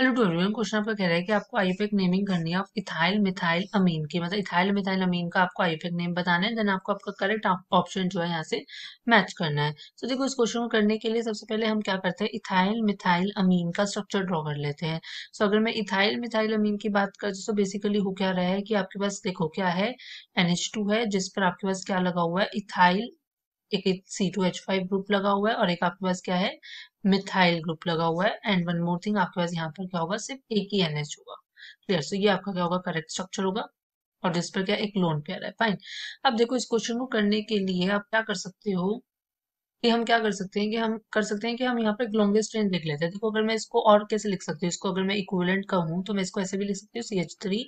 hello to everyone question आपका कह रहा है कि आपको आईपेक नेमिंग करनी है आप इथाइल मिथाइल अमीन की मतलब इथाइल मिथाइल अमीन का आपको आईपेक नेम बताना है देन आपको आपका करेक्ट ऑप्शन जो है यहाँ से मैच करना है तो देखो इस क्वेश्चन को करने के लिए सबसे पहले हम क्या करते हैं इथाइल मिथाइल अमीन का स्ट्रक्चर ड्रॉ कर लेते हैं सो अगर मैं इथाइल मिथाइल अमीन की बात करें तो बेसिकली हो क्या रहा है कि आपके पास देखो क्या है एन है जिस पर आपके पास क्या लगा हुआ है इथाइल एक C two H five group लगा हुआ है और एक आपके पास क्या है मिथाइल ग्रुप लगा हुआ है एंड वन मोर थिंग आपके पास यहाँ पर क्या होगा सिर्फ एक ही एनएच होगा क्लियर सो ये आपका क्या होगा करेक्ट स्ट्रक्चर होगा और जिस पर क्या एक लोन पेयर है फाइन अब देखो इस क्वेश्चन को करने के लिए आप क्या कर सकते हो कि हम क्या कर सकते हैं कि हम कर सकते हैं कि हम यहाँ पर लॉन्गेस्ट रेंज लिख लेते हैं देखो अगर मैं इसको और कैसे लिख सकती हूँ इसको अगर मैं इक्वलेंट कहूँ तो मैं इसको ऐसे भी लिख सकती हूँ C H three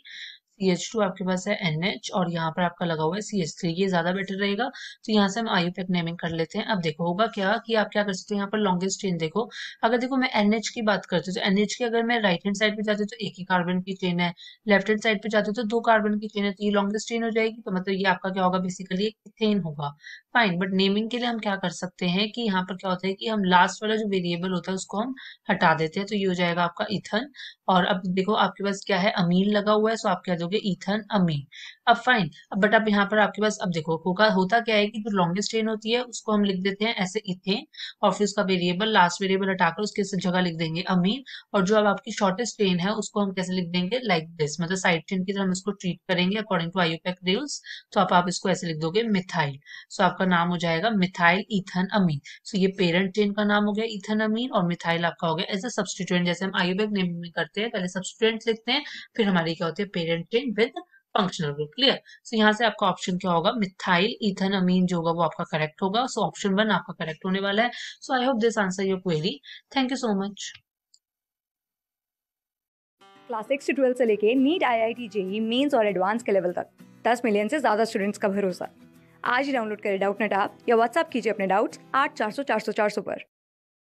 C H two आपके पास है एन एच और यहाँ पर आपका लगा हुआ है सी एच थ्री ये ज़्यादा बेटर रहेगा तो यहाँ से हम आई पैक नेमिंग कर लेते हैं अब देखो होगा क्या कि आप क्या कर सकते हैं यहाँ पर लॉन्गेस्ट चेन देखो अगर देखो मैं एन एच की बात करती हूँ तो एन एच की अगर मैं राइट हैंड साइड पे जाती हूँ तो एक ही कार्बन की चेन है लेफ्ट हैंड साइड पे जाती हूँ तो दो कार्बन की चेन है तो ये लॉन्गेस्ट चेन हो जाएगी तो मतलब ये आपका क्या होगा बेसिकली एक इथेन होगा फाइन बट नेमिंग के लिए हम क्या कर सकते हैं कि यहाँ पर क्या होता है कि हम लास्ट वाला जो वेरिएबल होता है उसको हम हटा देते हैं तो ये हो जाएगा आपका इथन और अब देखो आपके पास क्या है अमीन लगा हुआ है सो आप क्या दोगे इथन अमीन अब फाइन अब बट अब यहाँ पर आपके पास अब देखो कोका होता क्या है कि जो लॉन्गेस्ट चेन होती है उसको हम लिख देते हैं ऐसे इथेन और फिर उसका वेरिएबल लास्ट वेरिएबल हटाकर उसके जगह लिख देंगे अमीन और जो अब आपकी शॉर्टेस्ट चेन है उसको हम कैसे लिख देंगे लाइक like दिस मतलब साइड चेन की तरह हम इसको ट्रीट करेंगे अकॉर्डिंग टू आईयूपैक रूल्स तो आप, आप इसको ऐसे लिख दोगे मिथाइल सो आपका नाम हो जाएगा मिथाइल इथन अमीन सो ये पेरेंट चेन का नाम हो गया इथन अमीन और मिथाइल आपका हो गया एज अ सब्सटीट्यूएंट जैसे हम आईयूपैक नेम करते हैं पहले सब्सटीट्यूएंट लिखते हैं फिर हमारी क्या होती है parent associated with functional group clear so यहाँ से आपका ऑप्शन क्या होगा मिथाइल इथन अमीन जो होगा वो आपका करेक्ट होगा सो ऑप्शन वन आपका करेक्ट होने वाला है so I hope this answer your query thank you so much class six से ट्वेल्थ से लेके NEET IIT JEE Mains और एडवांस के लेवल तक दस मिलियन से ज़्यादा स्टूडेंट्स का भरोसा आज ही डाउनलोड करें डाउट नेट आप या व्हाट्सअप कीजिए अपने डाउट्स आठ चार सौ चार सौ चार सौ पर